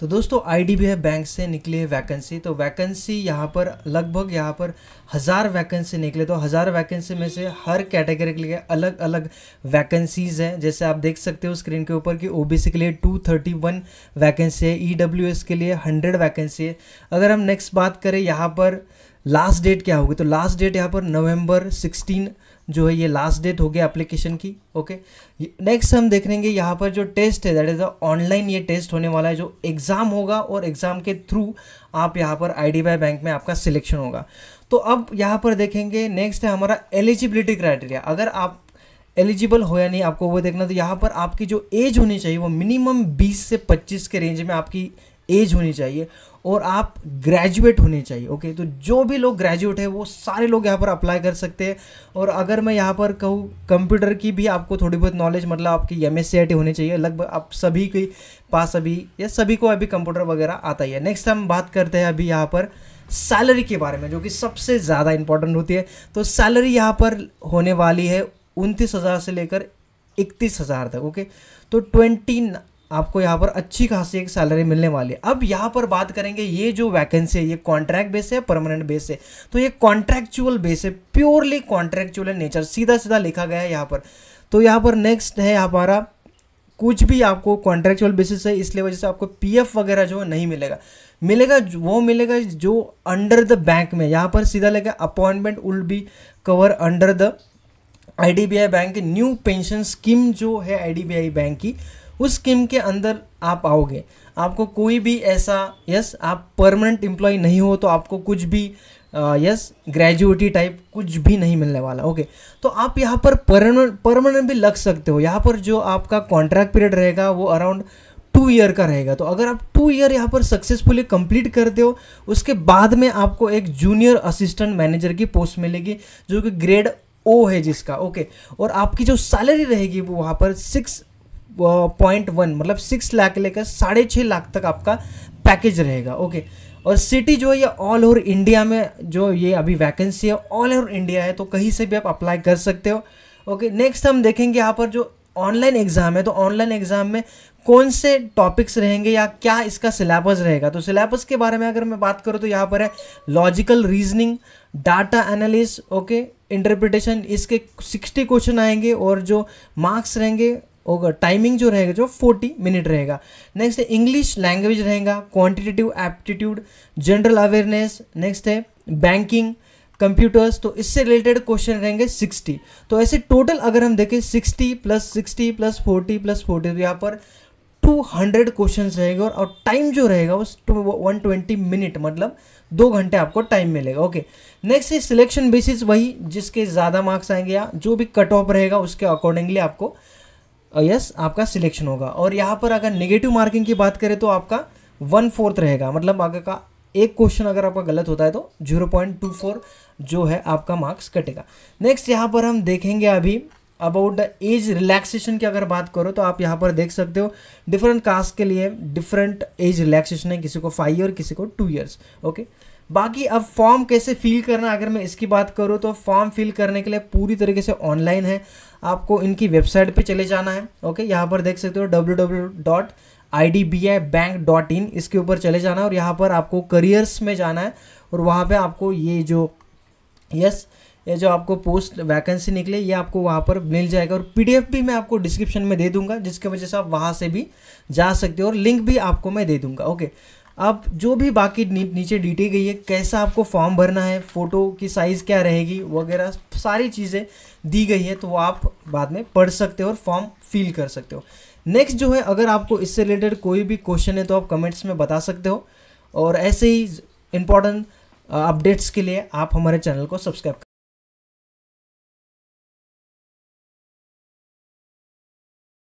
तो दोस्तों आई है बैंक से निकली है वैकेंसी तो वैकेंसी यहाँ पर लगभग यहाँ पर हज़ार वैकेंसी निकले तो हज़ार वैकेंसी में से हर कैटेगरी के लिए अलग अलग वैकेंसीज़ हैं जैसे आप देख सकते हो स्क्रीन के ऊपर कि ओबीसी के लिए टू थर्टी वन वैकेंसी है ई e के लिए हंड्रेड वैकेंसी है अगर हम नेक्स्ट बात करें यहाँ पर लास्ट डेट क्या होगी तो लास्ट डेट यहाँ पर नवंबर सिक्सटीन जो है ये लास्ट डेट हो गया एप्लीकेशन की ओके नेक्स्ट हम देखेंगे यहाँ पर जो टेस्ट है दैट इज़ अ ऑनलाइन ये टेस्ट होने वाला है जो एग्ज़ाम होगा और एग्ज़ाम के थ्रू आप यहाँ पर आई बैंक में आपका सिलेक्शन होगा तो अब यहाँ पर देखेंगे नेक्स्ट है हमारा एलिजिबिलिटी क्राइटेरिया अगर आप एलिजिबल हो या नहीं आपको वो देखना तो यहाँ पर आपकी जो एज होनी चाहिए वो मिनिमम 20 से 25 के रेंज में आपकी एज होनी चाहिए और आप ग्रेजुएट होने चाहिए ओके तो जो भी लोग ग्रेजुएट है वो सारे लोग यहाँ पर अप्लाई कर सकते हैं और अगर मैं यहाँ पर कहूँ कंप्यूटर की भी आपको थोड़ी बहुत नॉलेज मतलब आपकी एम एस होनी चाहिए लगभग आप सभी के पास अभी या सभी को अभी कंप्यूटर वगैरह आता ही है नेक्स्ट हम बात करते हैं अभी यहाँ पर सैलरी के बारे में जो कि सबसे ज़्यादा इंपॉर्टेंट होती है तो सैलरी यहाँ पर होने वाली है उनतीस हज़ार से लेकर इकतीस हज़ार तक ओके तो ट्वेंटी आपको यहाँ पर अच्छी खासी एक सैलरी मिलने वाली है अब यहाँ पर बात करेंगे ये जो वैकेंसी है ये कॉन्ट्रैक्ट बेस है परमानेंट बेस है तो ये कॉन्ट्रैक्चुअल बेस है प्योरली कॉन्ट्रैक्चुअल नेचर सीधा सीधा लिखा गया है यहाँ पर तो यहाँ पर नेक्स्ट है हमारा कुछ भी आपको कॉन्ट्रेक्चुअल बेसिस है इसलिए वजह से आपको पी वगैरह जो नहीं मिलेगा मिलेगा वो मिलेगा जो अंडर द बैंक में यहाँ पर सीधा लगा appointment will be cover under the I bank new pension scheme जो है आई बैंक की उस स्कीम के अंदर आप आओगे आपको कोई भी ऐसा यस आप परमानेंट एम्प्लॉय नहीं हो तो आपको कुछ भी यस ग्रेजुएटी टाइप कुछ भी नहीं मिलने वाला ओके तो आप यहाँ पर परमानेंट भी लग सकते हो यहाँ पर जो आपका कॉन्ट्रैक्ट पीरियड रहेगा वो अराउंड टू ईयर का रहेगा तो अगर आप टू ईयर यहाँ पर सक्सेसफुली कंप्लीट करते हो उसके बाद में आपको एक जूनियर असिस्टेंट मैनेजर की पोस्ट मिलेगी जो कि ग्रेड ओ है जिसका ओके और आपकी जो सैलरी रहेगी वो वहाँ पर सिक्स पॉइंट वन मतलब सिक्स लाख लेकर साढ़े छः लाख तक आपका पैकेज रहेगा ओके और सिटी जो है ये ऑल ओवर इंडिया में जो ये अभी वैकेंसी है ऑल ओवर इंडिया है तो कहीं से भी आप अप्लाई कर सकते हो ओके नेक्स्ट हम देखेंगे यहाँ पर जो ऑनलाइन एग्ज़ाम है तो ऑनलाइन एग्ज़ाम में कौन से टॉपिक्स रहेंगे या क्या इसका सिलेबस रहेगा तो सिलेबस के बारे में अगर मैं बात करूँ तो यहाँ पर है logical reasoning data analysis okay interpretation इसके सिक्सटी क्वेश्चन आएंगे और जो मार्क्स रहेंगे होगा टाइमिंग जो रहेगा जो 40 मिनट रहेगा नेक्स्ट है इंग्लिश लैंग्वेज रहेगा quantitative aptitude general awareness next है बैंकिंग कंप्यूटर्स तो इससे रिलेटेड क्वेश्चन रहेंगे 60 तो ऐसे टोटल अगर हम देखें 60 प्लस 60 प्लस 40 प्लस 40 तो यहाँ पर 200 क्वेश्चन रहेंगे और, और टाइम जो रहेगा वो ट्वेंटी मिनट मतलब दो घंटे आपको टाइम मिलेगा ओके नेक्स्ट है सिलेक्शन बेसिस वही जिसके ज़्यादा मार्क्स आएंगे या जो भी कट ऑफ रहेगा उसके अकॉर्डिंगली आपको यस yes, आपका सिलेक्शन होगा और यहाँ पर अगर नेगेटिव मार्किंग की बात करें तो आपका वन फोर्थ रहेगा मतलब अगर का एक क्वेश्चन अगर आपका गलत होता है तो जीरो पॉइंट टू फोर जो है आपका मार्क्स कटेगा नेक्स्ट यहाँ पर हम देखेंगे अभी अबाउट द एज रिलैक्सेशन की अगर बात करो तो आप यहाँ पर देख सकते हो डिफरेंट कास्ट के लिए डिफरेंट एज रिलैक्सेशन है किसी को फाइव ईयर किसी को टू ईयर्स ओके okay? बाकी अब फॉर्म कैसे फिल करना अगर मैं इसकी बात करूँ तो फॉर्म फिल करने के लिए पूरी तरीके से ऑनलाइन है आपको इनकी वेबसाइट पे चले जाना है ओके यहाँ पर देख सकते हो W W dot I D B I bank dot in इसके ऊपर चले जाना है और यहाँ पर आपको करियर्स में जाना है और वहाँ पे आपको ये जो यस ये जो आपको पोस्ट वैकेंसी निकले ये आपको वहाँ पर मिल जाएगा और पीडीएफ भी मैं आपको डिस्क्रिप्शन में दे दूंगा जिसके वजह से आप वहाँ से भी जा सकते हो और लिंक भी आपको मैं दे दूंगा ओके आप जो भी बाकी नीचे डिटेल गई है कैसा आपको फॉर्म भरना है फ़ोटो की साइज़ क्या रहेगी वगैरह सारी चीज़ें दी गई है तो वो आप बाद में पढ़ सकते हो और फॉर्म फिल कर सकते हो नेक्स्ट जो है अगर आपको इससे रिलेटेड कोई भी क्वेश्चन है तो आप कमेंट्स में बता सकते हो और ऐसे ही इम्पॉर्टेंट अपडेट्स के लिए आप हमारे चैनल को सब्सक्राइब